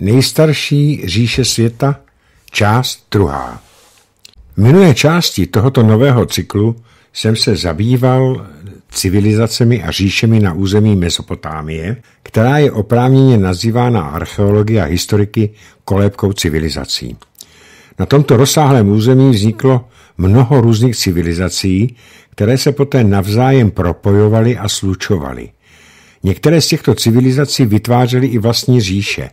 Nejstarší říše světa, část druhá. V minulé části tohoto nového cyklu jsem se zabýval civilizacemi a říšemi na území Mezopotámie, která je oprávněně nazývána archeologi a historiky kolébkou civilizací. Na tomto rozsáhlém území vzniklo mnoho různých civilizací, které se poté navzájem propojovaly a slučovaly. Některé z těchto civilizací vytvářely i vlastní říše,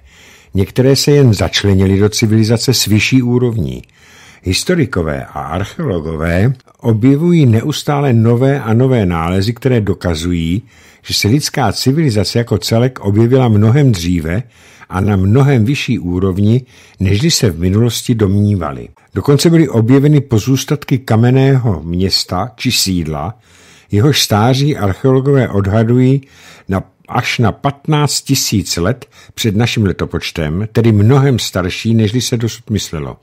Některé se jen začlenily do civilizace s vyšší úrovní. Historikové a archeologové objevují neustále nové a nové nálezy, které dokazují, že se lidská civilizace jako celek objevila mnohem dříve a na mnohem vyšší úrovni, nežli se v minulosti domnívali. Dokonce byly objeveny pozůstatky kamenného města či sídla, jehož stáří archeologové odhadují na až na 15 tisíc let před naším letopočtem, tedy mnohem starší, nežli se dosud myslelo.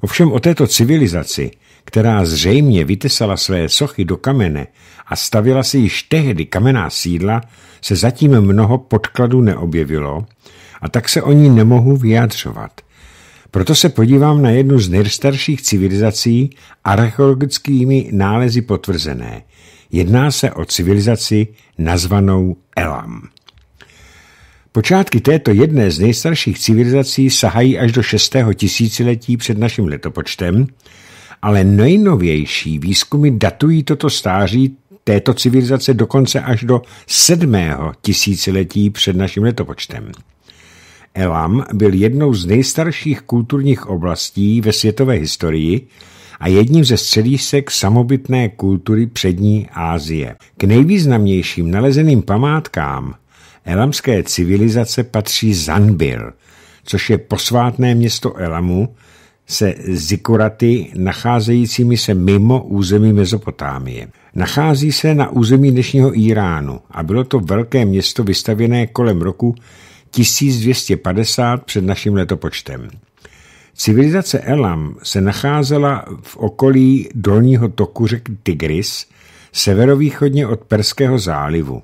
Ovšem o této civilizaci, která zřejmě vytesala své sochy do kamene a stavila si již tehdy kamenná sídla, se zatím mnoho podkladů neobjevilo a tak se o ní nemohu vyjadřovat. Proto se podívám na jednu z nejstarších civilizací archeologickými nálezy potvrzené – Jedná se o civilizaci nazvanou Elam. Počátky této jedné z nejstarších civilizací sahají až do 6. tisíciletí před naším letopočtem, ale nejnovější výzkumy datují toto stáří této civilizace dokonce až do 7. tisíciletí před naším letopočtem. Elam byl jednou z nejstarších kulturních oblastí ve světové historii a jedním ze středisek samobytné kultury přední Asie. K nejvýznamnějším nalezeným památkám elamské civilizace patří Zanbir, což je posvátné město Elamu, se zikuraty nacházejícími se mimo území Mezopotámie. Nachází se na území dnešního Iránu a bylo to velké město vystavěné kolem roku 1250 před naším letopočtem. Civilizace Elam se nacházela v okolí dolního toku řek Tigris, severovýchodně od Perského zálivu.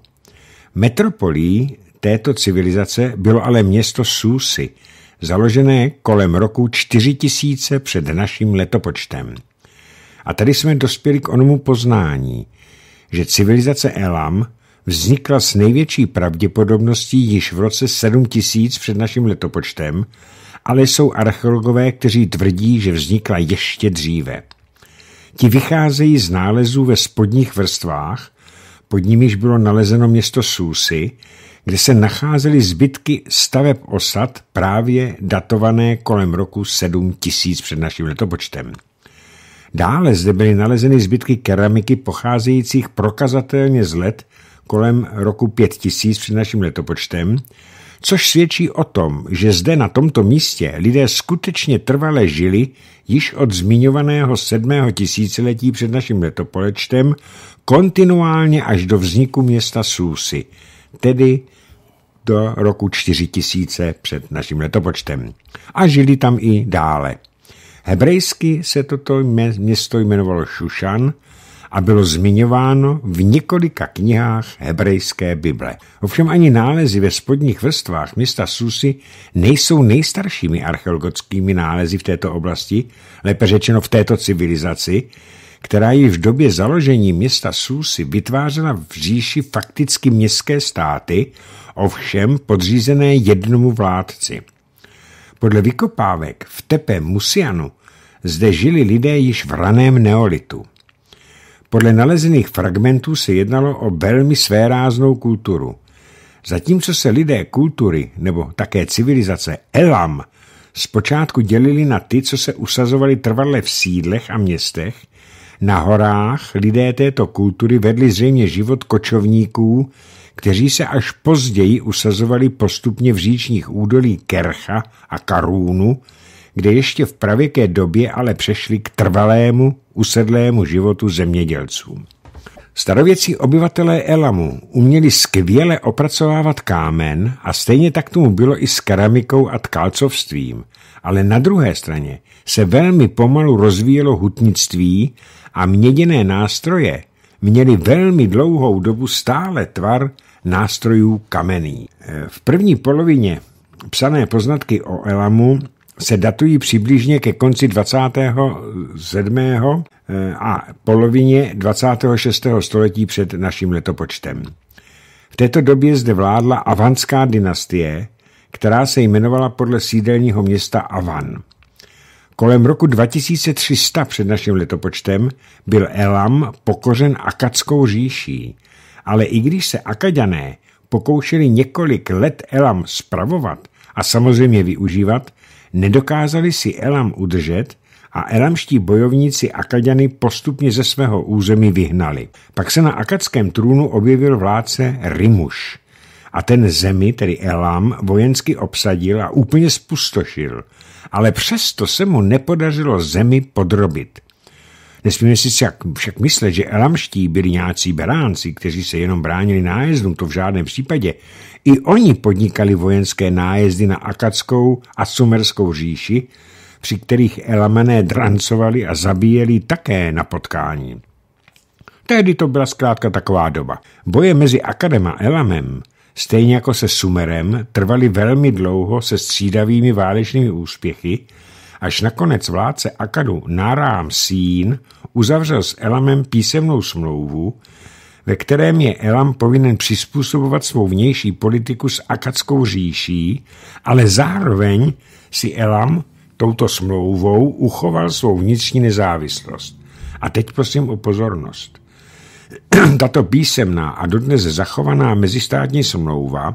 Metropolí této civilizace bylo ale město Susi, založené kolem roku 4000 před naším letopočtem. A tady jsme dospěli k onomu poznání, že civilizace Elam vznikla s největší pravděpodobností již v roce 7000 před naším letopočtem ale jsou archeologové, kteří tvrdí, že vznikla ještě dříve. Ti vycházejí z nálezů ve spodních vrstvách, pod nimiž bylo nalezeno město Susy, kde se nacházely zbytky staveb osad právě datované kolem roku 7000 před naším letopočtem. Dále zde byly nalezeny zbytky keramiky pocházejících prokazatelně z let kolem roku 5000 před naším letopočtem což svědčí o tom, že zde na tomto místě lidé skutečně trvale žili již od zmiňovaného sedmého tisíciletí před naším letopolečtem kontinuálně až do vzniku města Susy, tedy do roku 4000 před naším letopočtem. A žili tam i dále. Hebrejsky se toto město jmenovalo Šušan, a bylo zmiňováno v několika knihách hebrejské Bible. Ovšem ani nálezy ve spodních vrstvách města Susy nejsou nejstaršími archeologickými nálezy v této oblasti, lépe řečeno v této civilizaci, která ji v době založení města Susy vytvářela v říši fakticky městské státy, ovšem podřízené jednomu vládci. Podle vykopávek v tepe Musianu zde žili lidé již v raném neolitu. Podle nalezených fragmentů se jednalo o velmi svéráznou kulturu. Zatímco se lidé kultury, nebo také civilizace Elam, zpočátku dělili na ty, co se usazovali trvale v sídlech a městech, na horách lidé této kultury vedli zřejmě život kočovníků, kteří se až později usazovali postupně v říčních údolí Kercha a Karúnu, kde ještě v pravěké době ale přešli k trvalému, usedlému životu zemědělcům. Starověcí obyvatelé Elamu uměli skvěle opracovávat kámen a stejně tak tomu bylo i s keramikou a tkalcovstvím, ale na druhé straně se velmi pomalu rozvíjelo hutnictví a měděné nástroje měly velmi dlouhou dobu stále tvar nástrojů kamenný. V první polovině psané poznatky o Elamu se datují přibližně ke konci 27. Eh, a polovině 26. století před naším letopočtem. V této době zde vládla avanská dynastie, která se jmenovala podle sídelního města Avan. Kolem roku 2300 před naším letopočtem byl Elam pokořen akadskou říší, ale i když se akadané pokoušeli několik let Elam spravovat a samozřejmě využívat, Nedokázali si Elam udržet a elamští bojovníci Akadiany postupně ze svého území vyhnali. Pak se na akadském trůnu objevil vládce Rimuš a ten zemi, tedy Elam, vojensky obsadil a úplně spustošil, ale přesto se mu nepodařilo zemi podrobit. Nesmíme si však myslet, že elamští byli nějací beránci, kteří se jenom bránili nájezdům, to v žádném případě. I oni podnikali vojenské nájezdy na Akadskou a Sumerskou říši, při kterých Elamené drancovali a zabíjeli také na potkání. Tehdy to byla zkrátka taková doba. Boje mezi Akadem a Elamem, stejně jako se Sumerem, trvaly velmi dlouho se střídavými válečnými úspěchy, až nakonec vládce Akadu Narám Sín uzavřel s Elamem písemnou smlouvu, ve kterém je Elam povinen přizpůsobovat svou vnější politiku s akadskou říší, ale zároveň si Elam touto smlouvou uchoval svou vnitřní nezávislost. A teď prosím o pozornost. Tato písemná a dodnes zachovaná mezistátní smlouva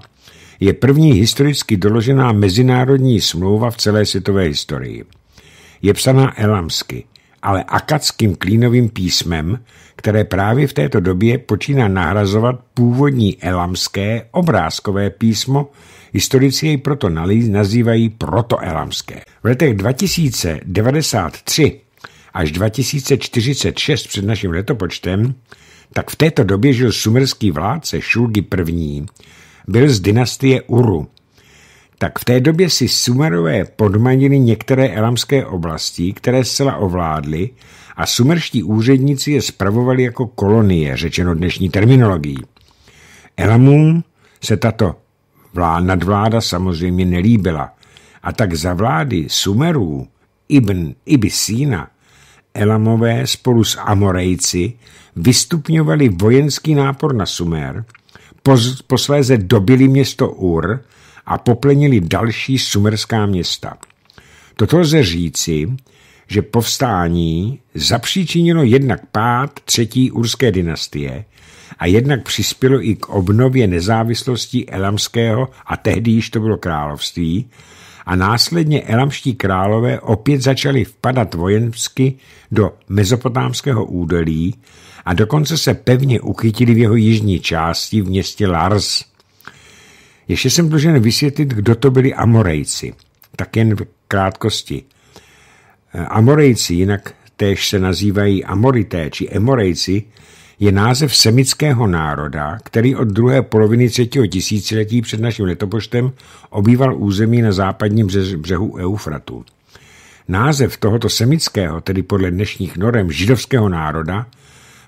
je první historicky doložená mezinárodní smlouva v celé světové historii. Je psaná elamsky – ale akadským klínovým písmem, které právě v této době počíná nahrazovat původní elamské obrázkové písmo, historici jej proto nazývají protoelamské. V letech 2093 až 2046 před naším letopočtem, tak v této době žil sumerský vládce Šulgi I. Byl z dynastie Uru tak v té době si Sumerové podmanili některé elamské oblasti, které zcela ovládly a sumerští úředníci je spravovali jako kolonie, řečeno dnešní terminologií. Elamům se tato nadvláda samozřejmě nelíbila a tak za vlády Sumerů, Ibn, Ibisína, Elamové spolu s Amorejci vystupňovali vojenský nápor na Sumer, posléze dobili město Ur a poplenili další sumerská města. Toto lze říci, že povstání zapříčinilo jednak pád třetí urské dynastie a jednak přispělo i k obnově nezávislosti elamského a tehdy již to bylo království a následně elamští králové opět začali vpadat vojensky do mezopotámského údolí a dokonce se pevně uchytili v jeho jižní části v městě Lars. Ještě jsem dlužen vysvětlit, kdo to byli Amorejci. Tak jen v krátkosti. Eh, Amorejci, jinak též se nazývají Amorité či Emorejci, je název semického národa, který od druhé poloviny třetího tisíciletí před naším letopočtem obýval území na západním břehu Eufratu. Název tohoto semického, tedy podle dnešních norem židovského národa,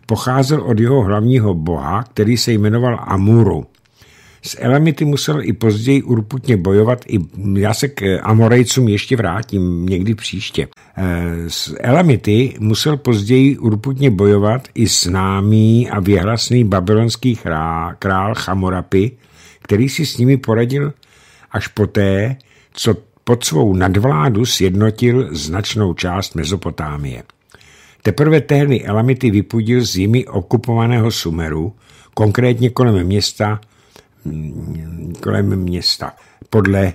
pocházel od jeho hlavního boha, který se jmenoval Amuru. S Elamity musel i později urputně bojovat, i já se k eh, Amorejcům ještě vrátím někdy příště. Eh, s Elamity musel později urputně bojovat i známý a vyhlasný babylonský král Chamorapy, který si s nimi poradil až poté, co pod svou nadvládu sjednotil značnou část Mezopotámie. Teprve tehdy Elamity vypudil z jimi okupovaného Sumeru, konkrétně kolem města kolem města. Podle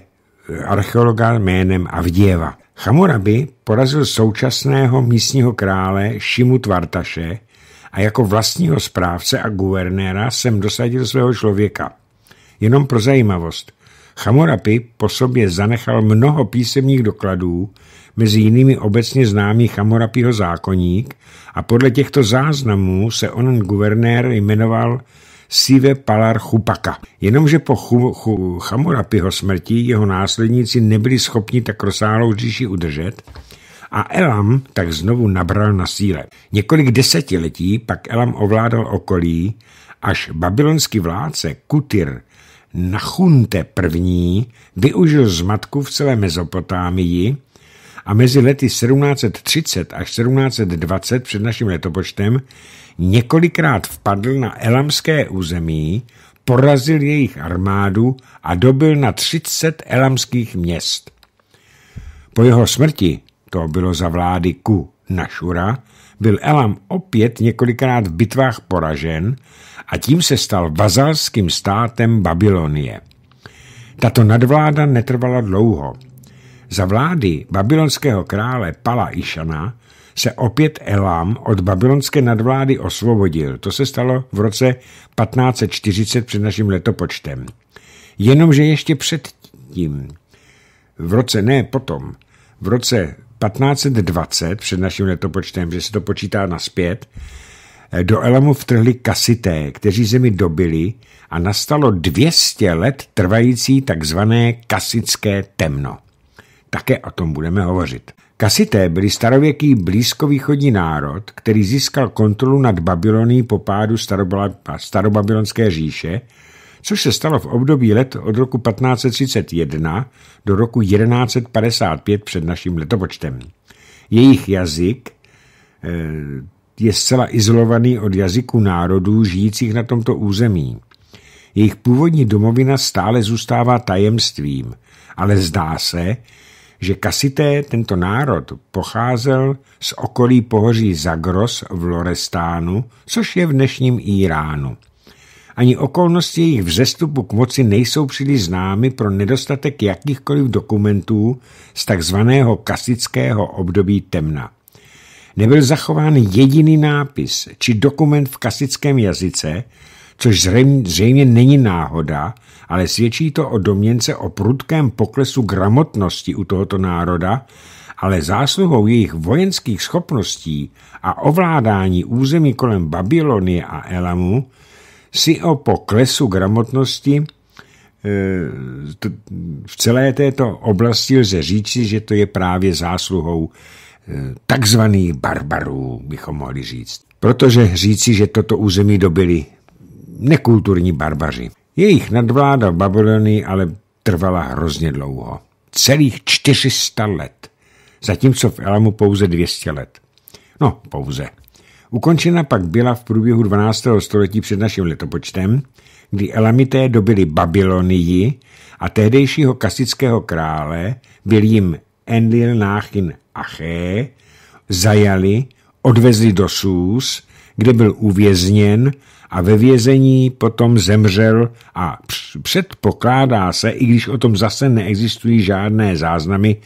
eh, archeologa jménem Avděva. Chamurabi porazil současného místního krále Šimu Tvartaše a jako vlastního správce a guvernéra sem dosadil svého člověka. Jenom pro zajímavost. Hamurabi po sobě zanechal mnoho písemných dokladů, mezi jinými obecně známý Chamurapiho zákoník a podle těchto záznamů se onen guvernér jmenoval Sive Palar Chupaka. Jenomže po Chamurapiho smrti jeho následníci nebyli schopni tak rozsáhlou říši udržet a Elam tak znovu nabral na síle. Několik desetiletí pak Elam ovládal okolí, až babylonský vládce Kutir Nachunte I. využil zmatku v celé Mezopotámii a mezi lety 1730 až 1720 před naším letopočtem několikrát vpadl na elamské území, porazil jejich armádu a dobil na 30 elamských měst. Po jeho smrti, to bylo za vlády Ku Našura, byl Elam opět několikrát v bitvách poražen a tím se stal vazalským státem Babylonie. Tato nadvláda netrvala dlouho. Za vlády babylonského krále Pala Išana se opět Elám od babylonské nadvlády osvobodil. To se stalo v roce 1540 před naším letopočtem. Jenomže ještě předtím, v roce, ne potom, v roce 1520 před naším letopočtem, že se to počítá naspět, do Elamu vtrhli kasité, kteří zemi dobili a nastalo 200 let trvající takzvané kasické temno. Také o tom budeme hovořit. Kasité byli starověký blízkovýchodní národ, který získal kontrolu nad Babylonií po pádu starobabylonské říše, což se stalo v období let od roku 1531 do roku 1155 před naším letopočtem. Jejich jazyk eh, je zcela izolovaný od jazyku národů žijících na tomto území. Jejich původní domovina stále zůstává tajemstvím, ale zdá se, že Kasité, tento národ, pocházel z okolí pohoří Zagros v Lorestánu, což je v dnešním Iránu. Ani okolnosti jejich vzestupu k moci nejsou příliš známy pro nedostatek jakýchkoliv dokumentů z takzvaného kasického období temna. Nebyl zachován jediný nápis či dokument v kasickém jazyce, což zřejmě není náhoda, ale svědčí to o domněnce o prudkém poklesu gramotnosti u tohoto národa, ale zásluhou jejich vojenských schopností a ovládání území kolem Babylonie a Elamu si o poklesu gramotnosti eh, v celé této oblasti lze říci, že to je právě zásluhou eh, takzvaných barbarů, bychom mohli říct. Protože říci, že toto území dobili nekulturní barbaři. Jejich nadvláda v Babylonii ale trvala hrozně dlouho. Celých 400 let. Zatímco v Elamu pouze 200 let. No, pouze. Ukončena pak byla v průběhu 12. století před naším letopočtem, kdy Elamité dobili Babylonii a tehdejšího kasického krále byl jim Enlil Náchin Aché, zajali, odvezli do Sůz, kde byl uvězněn a ve vězení potom zemřel a předpokládá se, i když o tom zase neexistují žádné záznamy,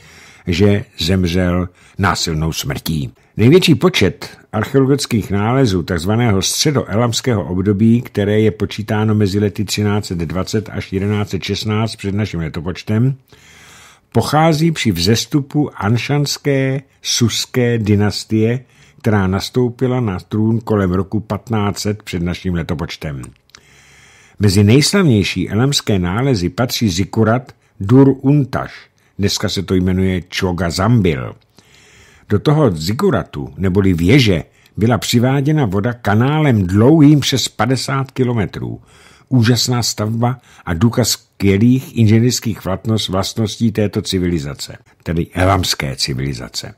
že zemřel násilnou smrtí. Největší počet archeologických nálezů tzv. středoelamského období, které je počítáno mezi lety 1320 až 1116 před naším letopočtem, pochází při vzestupu anšanské suské dynastie která nastoupila na trůn kolem roku 1500 před naším letopočtem. Mezi nejslavnější elamské nálezy patří zikurat Dur Untaš, dneska se to jmenuje Čoga Zambil. Do toho zikuratu, neboli věže, byla přiváděna voda kanálem dlouhým přes 50 kilometrů. Úžasná stavba a důkaz skvělých inženýrských vlastností této civilizace, tedy elamské civilizace.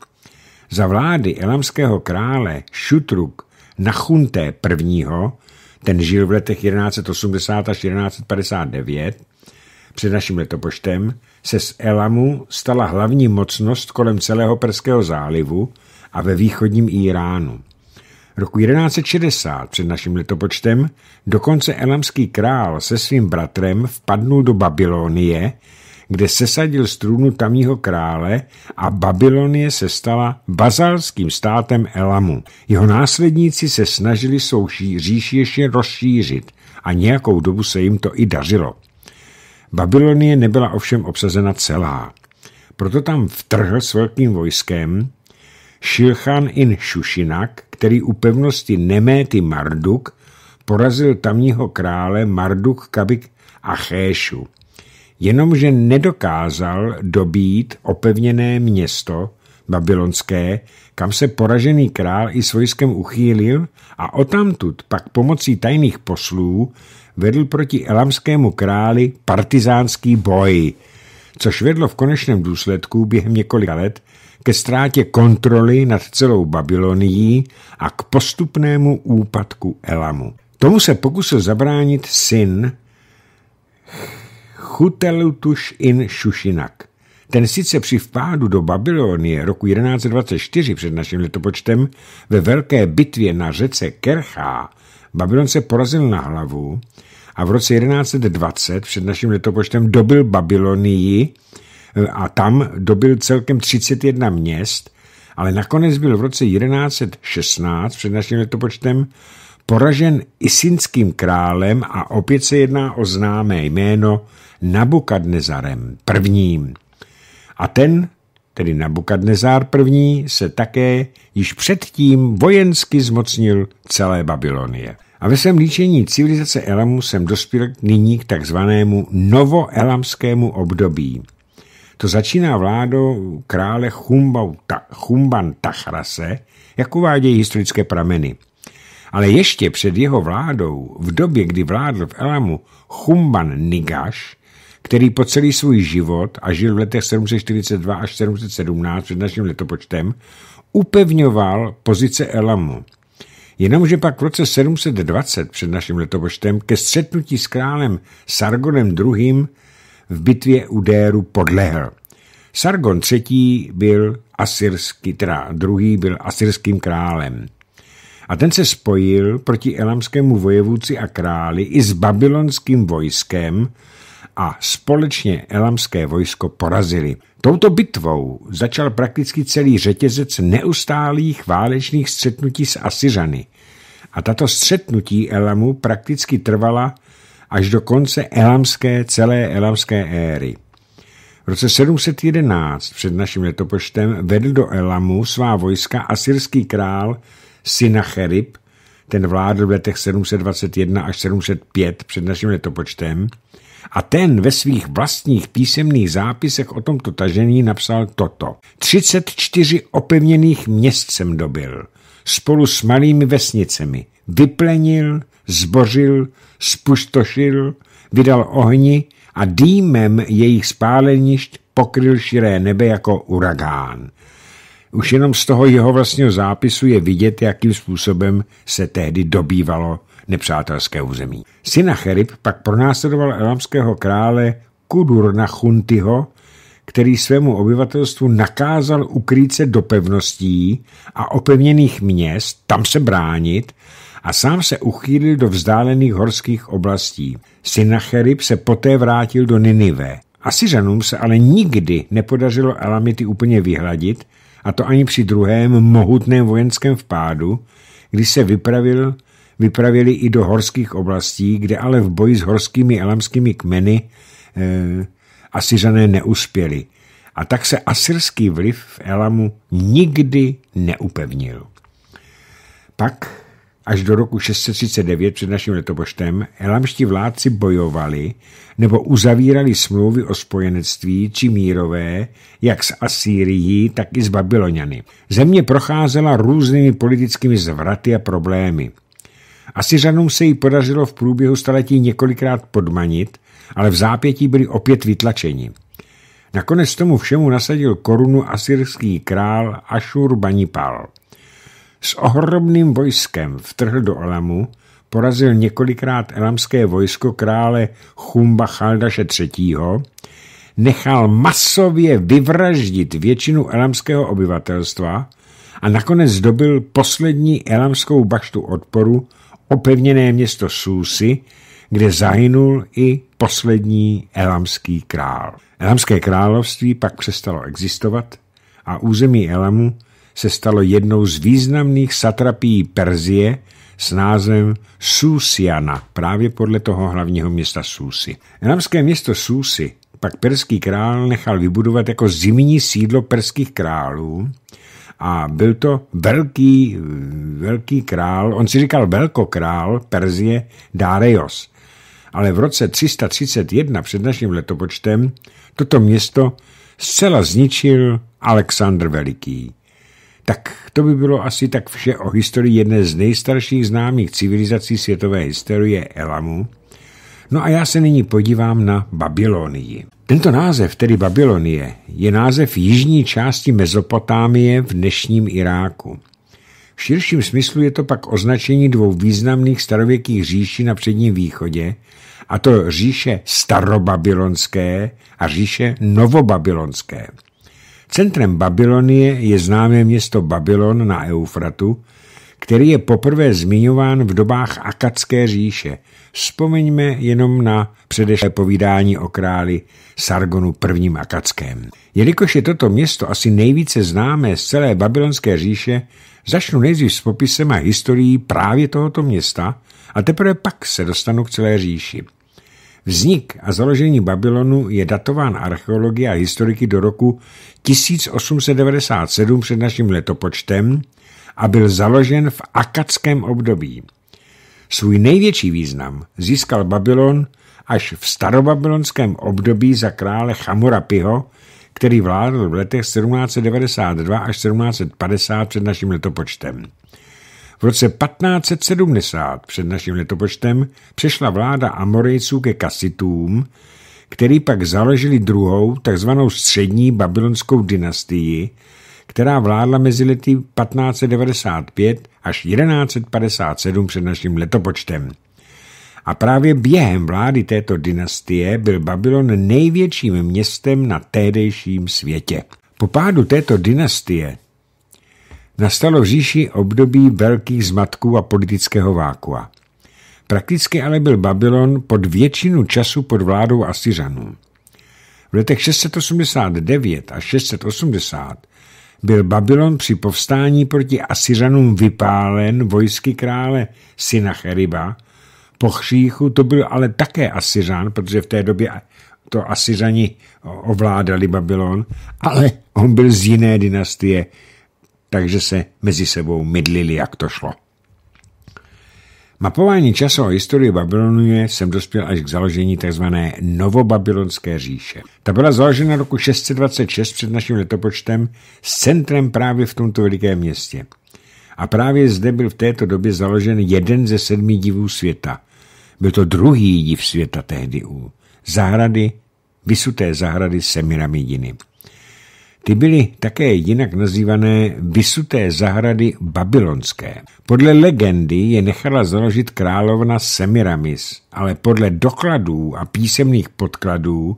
Za vlády elamského krále Šutruk Nachunté I., ten žil v letech 1180 až 1159, před naším letopočtem, se z Elamu stala hlavní mocnost kolem celého Perského zálivu a ve východním Iránu. Roku 1160 před naším letopočtem dokonce elamský král se svým bratrem vpadnul do Babylonie, kde sesadil strunu tamního krále a Babylonie se stala bazalským státem Elamu. Jeho následníci se snažili svou říši ještě rozšířit a nějakou dobu se jim to i dařilo. Babylonie nebyla ovšem obsazena celá. Proto tam vtrhl s velkým vojskem Šilchan in Šušinak, který u pevnosti Neméty Marduk porazil tamního krále Marduk Kabik Achéšu jenomže nedokázal dobít opevněné město babylonské, kam se poražený král i s vojskem uchýlil a otamtud pak pomocí tajných poslů vedl proti elamskému králi partizánský boj, což vedlo v konečném důsledku během několika let ke ztrátě kontroly nad celou Babylonií a k postupnému úpadku Elamu. Tomu se pokusil zabránit syn Chutelutuš in Šušinak. Ten sice při vpádu do Babylonie roku 1124 před naším letopočtem ve velké bitvě na řece Kerchá se porazil na hlavu a v roce 1120 před naším letopočtem dobil Babylonii e, a tam dobil celkem 31 měst, ale nakonec byl v roce 1116 před naším letopočtem poražen isínským králem a opět se jedná o známé jméno Nabukadnezarem prvním. A ten, tedy Nabukadnezar první, se také již předtím vojensky zmocnil celé Babylonie. A ve svém líčení civilizace Elamu jsem dospěl nyní k takzvanému novoelamskému období. To začíná vládou krále Chumbau, ta, Chumban Tachrase, jak uvádějí historické prameny ale ještě před jeho vládou, v době, kdy vládl v Elamu Chumban Nigaš, který po celý svůj život a žil v letech 742 až 717 před naším letopočtem, upevňoval pozice Elamu. Jenomže pak v roce 720 před naším letopočtem ke střetnutí s králem Sargonem II. v bitvě u Déru podlehl. Sargon III. byl asyrský, teda druhý byl asyrským králem a ten se spojil proti elamskému vojevůci a králi i s babylonským vojskem a společně elamské vojsko porazili. Touto bitvou začal prakticky celý řetězec neustálých válečných střetnutí s Asiřany a tato střetnutí Elamu prakticky trvala až do konce elamské, celé elamské éry. V roce 711 před naším letopočtem vedl do Elamu svá vojska asyrský král Syna Cherib, ten vládl v letech 721 až 705 před naším letopočtem, a ten ve svých vlastních písemných zápisech o tomto tažení napsal toto. 34 opevněných měst jsem dobil, spolu s malými vesnicemi. Vyplenil, zbořil, spustošil, vydal ohni a dýmem jejich spálenišť pokryl širé nebe jako uragán. Už jenom z toho jeho vlastního zápisu je vidět, jakým způsobem se tehdy dobývalo nepřátelské území. Synacherib pak pronásledoval elamského krále na Chuntiho, který svému obyvatelstvu nakázal ukrýt se do pevností a opevněných měst, tam se bránit, a sám se uchýlil do vzdálených horských oblastí. Synacherib se poté vrátil do Ninive. Asiřanům se ale nikdy nepodařilo Elamity úplně vyhladit a to ani při druhém mohutném vojenském vpádu, kdy se vypravil, vypravili i do horských oblastí, kde ale v boji s horskými elamskými kmeny e, Asiřané neuspěli. A tak se asyrský vliv v Elamu nikdy neupevnil. Pak Až do roku 639 před naším letopočtem elamští vládci bojovali nebo uzavírali smlouvy o spojenectví či mírové, jak s Asýrií, tak i s Babyloniany. Země procházela různými politickými zvraty a problémy. Asiřanům se jí podařilo v průběhu staletí několikrát podmanit, ale v zápětí byli opět vytlačeni. Nakonec tomu všemu nasadil korunu asyrský král Ashur Banipal. S ohromným vojskem vtrhl do Elamu, porazil několikrát elamské vojsko krále Chumba Chaldaše III., nechal masově vyvraždit většinu elamského obyvatelstva a nakonec dobil poslední elamskou baštu odporu, opevněné město Susi, kde zahynul i poslední elamský král. Elamské království pak přestalo existovat a území Elamu se stalo jednou z významných satrapií Perzie s názvem Susiana, právě podle toho hlavního města Susi. Arabské město Susi pak perský král nechal vybudovat jako zimní sídlo perských králů a byl to velký, velký král, on si říkal velkokrál Perzie Dareios. Ale v roce 331 před naším letopočtem toto město zcela zničil Alexandr Veliký. Tak to by bylo asi tak vše o historii jedné z nejstarších známých civilizací světové historie Elamu. No a já se nyní podívám na Babylonii. Tento název, tedy Babylonie, je název jižní části Mezopotámie v dnešním Iráku. V širším smyslu je to pak označení dvou významných starověkých říší na předním východě, a to říše starobabylonské a říše novobabylonské – Centrem Babylonie je známé město Babylon na Eufratu, který je poprvé zmiňován v dobách Akatské říše. Vzpomeňme jenom na předešlé povídání o králi Sargonu I. Akatském. Jelikož je toto město asi nejvíce známé z celé babylonské říše, začnu nejdřív s popisem a historií právě tohoto města a teprve pak se dostanu k celé říši. Vznik a založení Babylonu je datován archeologi a historiky do roku 1897 před naším letopočtem a byl založen v akadském období. Svůj největší význam získal Babylon až v starobabylonském období za krále Chamurapiho, který vládl v letech 1792 až 1750 před naším letopočtem. V roce 1570 před naším letopočtem přešla vláda Amorejců ke kasitům, který pak založili druhou, takzvanou střední babylonskou dynastii, která vládla mezi lety 1595 až 1157 před naším letopočtem. A právě během vlády této dynastie byl Babylon největším městem na tédejším světě. Po pádu této dynastie nastalo v říši období velkých zmatků a politického vákua. Prakticky ale byl Babylon pod většinu času pod vládou Asiřanů. V letech 689 a 680 byl Babylon při povstání proti Asiřanům vypálen vojsky krále Cheriba. Po chříchu to byl ale také Asiřan, protože v té době to Asiřani ovládali Babylon, ale on byl z jiné dynastie, takže se mezi sebou mydlili, jak to šlo. Mapování času a historii Babylonie jsem dospěl až k založení tzv. Novobabylonské říše. Ta byla založena roku 626 před naším letopočtem s centrem právě v tomto velikém městě. A právě zde byl v této době založen jeden ze sedmi divů světa. Byl to druhý div světa tehdy u zahrady, vysuté zahrady Semiramidiny. Ty byly také jinak nazývané vysuté zahrady babylonské. Podle legendy je nechala založit královna Semiramis, ale podle dokladů a písemných podkladů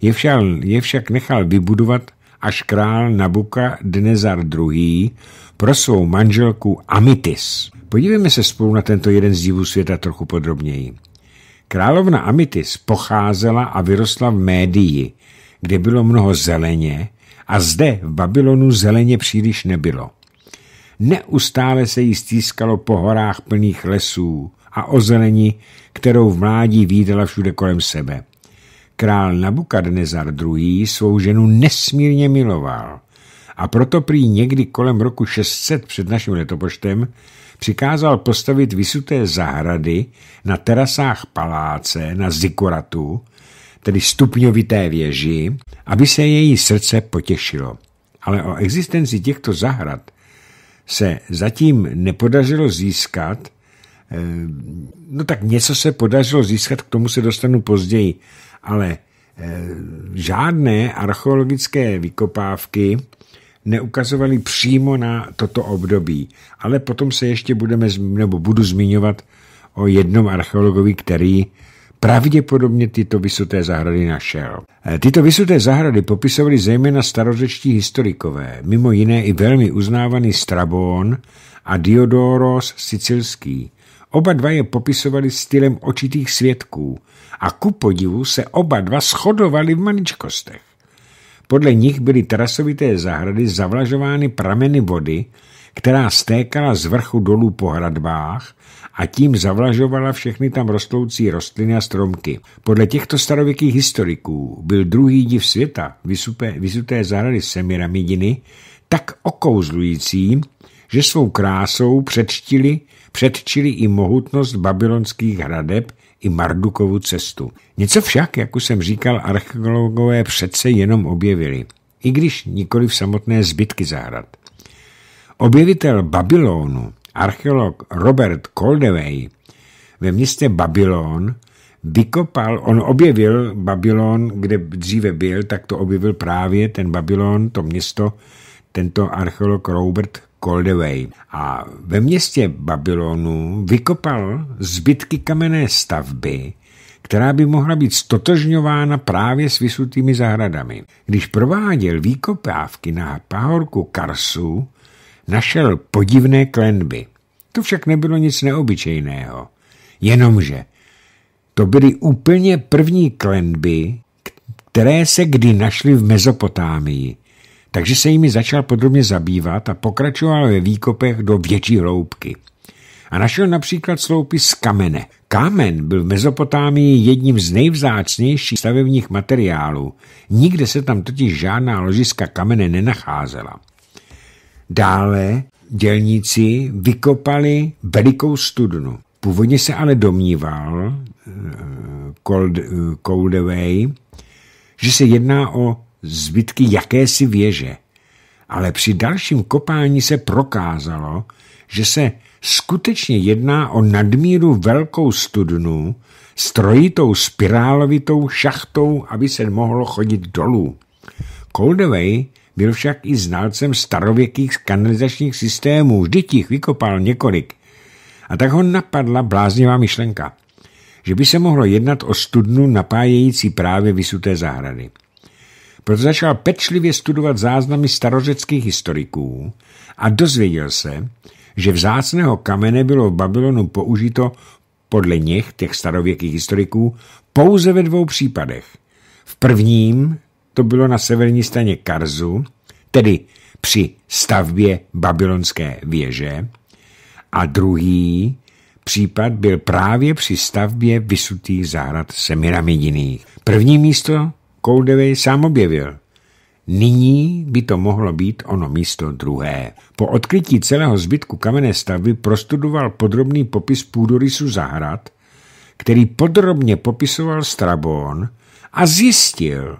je však, je však nechal vybudovat až král Nabuka Dnezar II. pro svou manželku Amitis. Podívejme se spolu na tento jeden z divů světa trochu podrobněji. Královna Amitis pocházela a vyrostla v Médii, kde bylo mnoho zeleně a zde v Babylonu zeleně příliš nebylo. Neustále se jí stískalo po horách plných lesů a o zelení, kterou v mládí výdala všude kolem sebe. Král Nabukadnezar II. svou ženu nesmírně miloval a proto prý někdy kolem roku 600 před naším letopočtem přikázal postavit vysuté zahrady na terasách paláce na Zikoratu, tedy stupňovité věži, aby se její srdce potěšilo. Ale o existenci těchto zahrad se zatím nepodařilo získat, eh, no tak něco se podařilo získat, k tomu se dostanu později, ale eh, žádné archeologické vykopávky neukazovaly přímo na toto období. Ale potom se ještě budeme, nebo budu zmiňovat o jednom archeologovi, který pravděpodobně tyto vysuté zahrady našel. Eh, tyto vysuté zahrady popisovali zejména starořečtí historikové, mimo jiné i velmi uznávaný Strabón a Diodoros Sicilský. Oba dva je popisovali stylem očitých svědků a ku podivu se oba dva shodovali v maličkostech. Podle nich byly terasovité zahrady zavlažovány prameny vody, která stékala z vrchu dolů po hradbách a tím zavlažovala všechny tam rostoucí rostliny a stromky. Podle těchto starověkých historiků byl druhý div světa, vysupé, vysuté zahrady Semiramidiny, tak okouzlující, že svou krásou předčili, předčili i mohutnost babylonských hradeb i Mardukovu cestu. Něco však, jak už jsem říkal, archeologové přece jenom objevili, i když nikoli v samotné zbytky zahrad. Objevitel Babylonu, archeolog Robert Coldeway, ve městě Babylon vykopal, on objevil Babylon, kde dříve byl, tak to objevil právě ten Babylon, to město, tento archeolog Robert Coldeway. A ve městě Babylonu vykopal zbytky kamenné stavby, která by mohla být stotožňována právě s vysutými zahradami. Když prováděl výkopávky na pahorku Karsu, našel podivné klenby. To však nebylo nic neobyčejného. Jenomže to byly úplně první klenby, které se kdy našly v Mezopotámii. Takže se jimi začal podrobně zabývat a pokračoval ve výkopech do větší hloubky. A našel například sloupy z kamene. Kámen byl v Mezopotámii jedním z nejvzácnějších stavebních materiálů. Nikde se tam totiž žádná ložiska kamene nenacházela. Dále dělníci vykopali velikou studnu. Původně se ale domníval eh, Cold, eh, Coldaway, že se jedná o zbytky jakési věže. Ale při dalším kopání se prokázalo, že se skutečně jedná o nadmíru velkou studnu s trojitou spirálovitou šachtou, aby se mohlo chodit dolů. Coldaway byl však i znalcem starověkých kanalizačních systémů, vždyť jich vykopal několik. A tak ho napadla bláznivá myšlenka, že by se mohlo jednat o studnu napájející právě vysuté zahrady. Proto začal pečlivě studovat záznamy starořeckých historiků a dozvěděl se, že vzácného kamene bylo v Babylonu použito podle nich, těch starověkých historiků, pouze ve dvou případech. V prvním to bylo na severní straně Karzu, tedy při stavbě babylonské věže, a druhý případ byl právě při stavbě vysutých zahrad Semiramidiných. První místo Koldevej sám objevil. Nyní by to mohlo být ono místo druhé. Po odkrytí celého zbytku kamenné stavby prostudoval podrobný popis půdorysu zahrad, který podrobně popisoval Strabón a zjistil,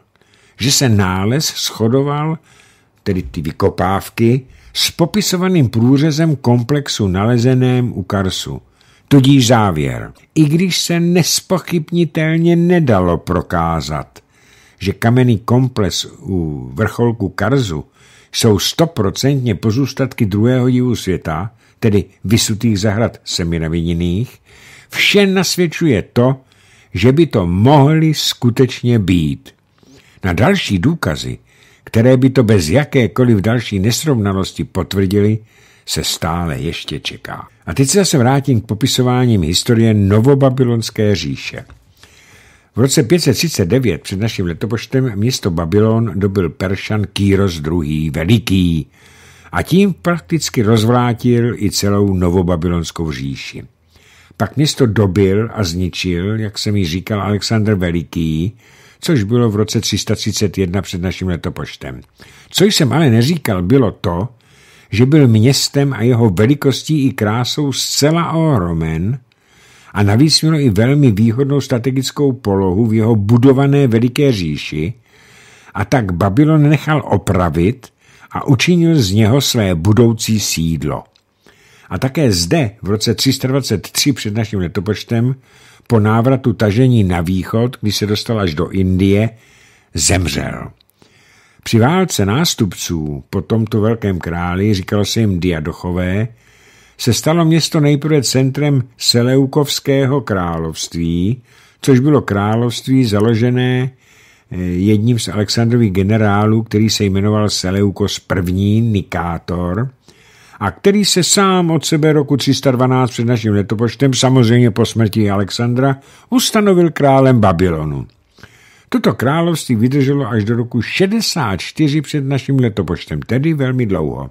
že se nález shodoval, tedy ty vykopávky, s popisovaným průřezem komplexu nalezeném u Karsu. Tudíž závěr. I když se nespochybnitelně nedalo prokázat, že kamenný komplex u vrcholku Karzu jsou stoprocentně pozůstatky druhého divu světa, tedy vysutých zahrad seminavininých, vše nasvědčuje to, že by to mohli skutečně být na další důkazy, které by to bez jakékoliv další nesrovnalosti potvrdili, se stále ještě čeká. A teď se zase vrátím k popisováním historie Novobabylonské říše. V roce 539 před naším letopočtem město Babylon dobil Peršan Kýros II. Veliký a tím prakticky rozvrátil i celou Novobabylonskou říši. Pak město dobil a zničil, jak jsem mi říkal Alexandr Veliký, což bylo v roce 331 před naším letopočtem. Co jsem ale neříkal, bylo to, že byl městem a jeho velikostí i krásou zcela ohromen a navíc mělo i velmi výhodnou strategickou polohu v jeho budované veliké říši a tak Babylon nechal opravit a učinil z něho své budoucí sídlo. A také zde v roce 323 před naším letopočtem po návratu tažení na východ, kdy se dostal až do Indie, zemřel. Při válce nástupců po tomto velkém králi, říkalo se jim Diadochové, se stalo město nejprve centrem Seleukovského království, což bylo království založené eh, jedním z Alexandrových generálů, který se jmenoval Seleukos I. Nikátor – a který se sám od sebe roku 312 před naším letopočtem, samozřejmě po smrti Alexandra, ustanovil králem Babylonu. Toto království vydrželo až do roku 64 před naším letopočtem, tedy velmi dlouho.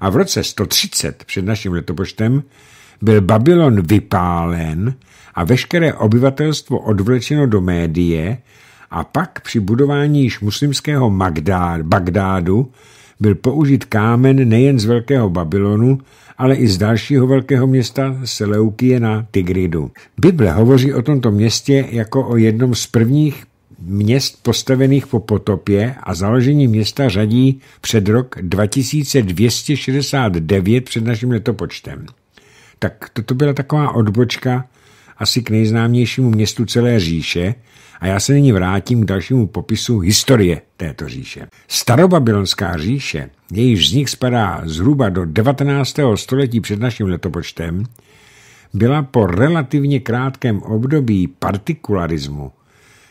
A v roce 130 před naším letopočtem byl Babylon vypálen a veškeré obyvatelstvo odvlečeno do médie a pak při budování již muslimského Magdá, Bagdádu byl použit kámen nejen z Velkého Babylonu, ale i z dalšího velkého města Seleukie na Tigridu. Bible hovoří o tomto městě jako o jednom z prvních měst postavených po potopě a založení města řadí před rok 2269 před naším letopočtem. Tak toto byla taková odbočka asi k nejznámějšímu městu celé říše, a já se nyní vrátím k dalšímu popisu historie této říše. Starobabylonská říše, jejíž vznik spadá zhruba do 19. století před naším letopočtem, byla po relativně krátkém období partikularismu,